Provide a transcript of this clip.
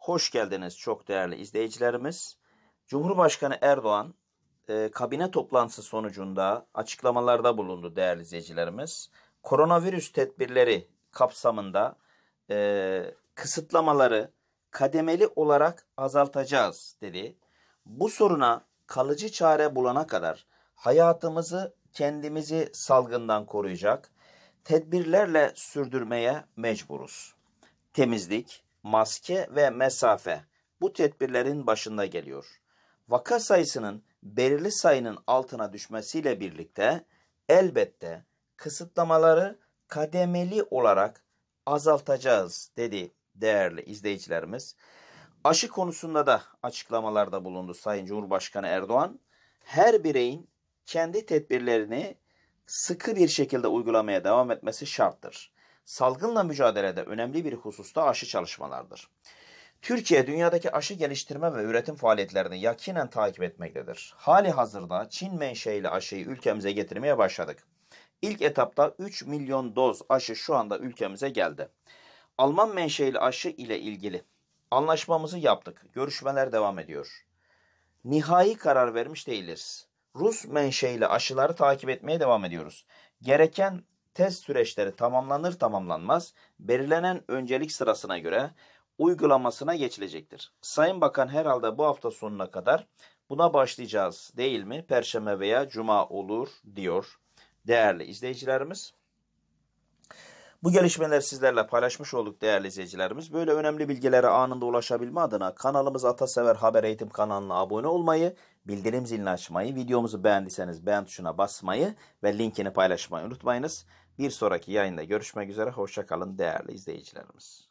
Hoş geldiniz çok değerli izleyicilerimiz. Cumhurbaşkanı Erdoğan e, kabine toplantısı sonucunda açıklamalarda bulundu değerli izleyicilerimiz. Koronavirüs tedbirleri kapsamında e, kısıtlamaları kademeli olarak azaltacağız dedi. Bu soruna kalıcı çare bulana kadar hayatımızı kendimizi salgından koruyacak tedbirlerle sürdürmeye mecburuz. Temizlik, maske ve mesafe bu tedbirlerin başında geliyor. Vaka sayısının belirli sayının altına düşmesiyle birlikte elbette kısıtlamaları kademeli olarak azaltacağız dedi değerli izleyicilerimiz. Aşı konusunda da açıklamalarda bulundu Sayın Cumhurbaşkanı Erdoğan. Her bireyin kendi tedbirlerini sıkı bir şekilde uygulamaya devam etmesi şarttır salgınla mücadelede önemli bir hususta aşı çalışmalardır. Türkiye dünyadaki aşı geliştirme ve üretim faaliyetlerini yakinen takip etmektedir. Hali hazırda Çin menşeili aşıyı ülkemize getirmeye başladık. İlk etapta 3 milyon doz aşı şu anda ülkemize geldi. Alman menşeili aşı ile ilgili anlaşmamızı yaptık. Görüşmeler devam ediyor. Nihai karar vermiş değiliz. Rus menşeili aşıları takip etmeye devam ediyoruz. Gereken test süreçleri tamamlanır tamamlanmaz belirlenen öncelik sırasına göre uygulamasına geçilecektir. Sayın Bakan herhalde bu hafta sonuna kadar buna başlayacağız değil mi? Perşembe veya cuma olur diyor değerli izleyicilerimiz. Bu gelişmeleri sizlerle paylaşmış olduk değerli izleyicilerimiz. Böyle önemli bilgilere anında ulaşabilme adına kanalımız Atasever Haber Eğitim kanalına abone olmayı, bildirim zilini açmayı, videomuzu beğendiyseniz beğen tuşuna basmayı ve linkini paylaşmayı unutmayınız. Bir sonraki yayında görüşmek üzere. Hoşçakalın değerli izleyicilerimiz.